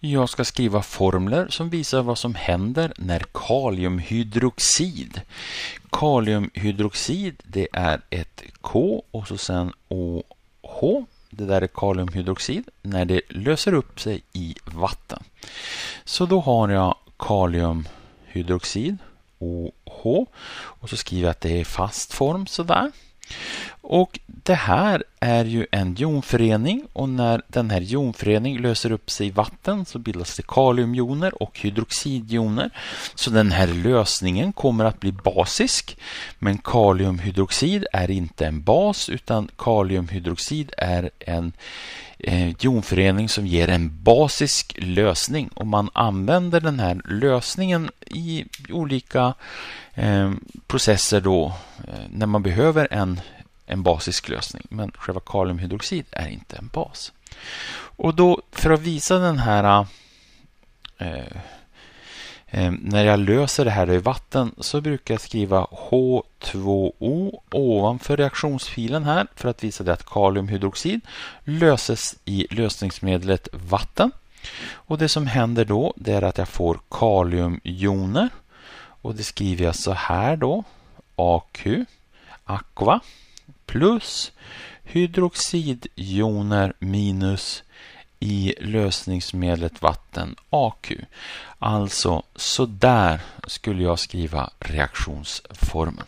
Jag ska skriva formler som visar vad som händer när kaliumhydroxid. Kaliumhydroxid det är ett K och så sen OH. Det där är kaliumhydroxid när det löser upp sig i vatten. Så då har jag kaliumhydroxid OH och så skriver jag att det är fast form sådär. Och Det här är ju en jonförening och när den här jonföreningen löser upp sig i vatten så bildas det kaliumjoner och hydroxidjoner. Så den här lösningen kommer att bli basisk. Men kaliumhydroxid är inte en bas utan kaliumhydroxid är en Eh, jonförening som ger en basisk lösning och man använder den här lösningen i olika eh, processer då eh, när man behöver en, en basisk lösning. Men själva kaliumhydroxid är inte en bas. Och då för att visa den här Ehm, när jag löser det här i vatten så brukar jag skriva H2O ovanför reaktionsfilen här för att visa det att kaliumhydroxid löses i lösningsmedlet vatten. Och Det som händer då det är att jag får kaliumjoner och det skriver jag så här då AQ, aqua plus hydroxidjoner minus i lösningsmedlet vatten AQ. Alltså så där skulle jag skriva reaktionsformen.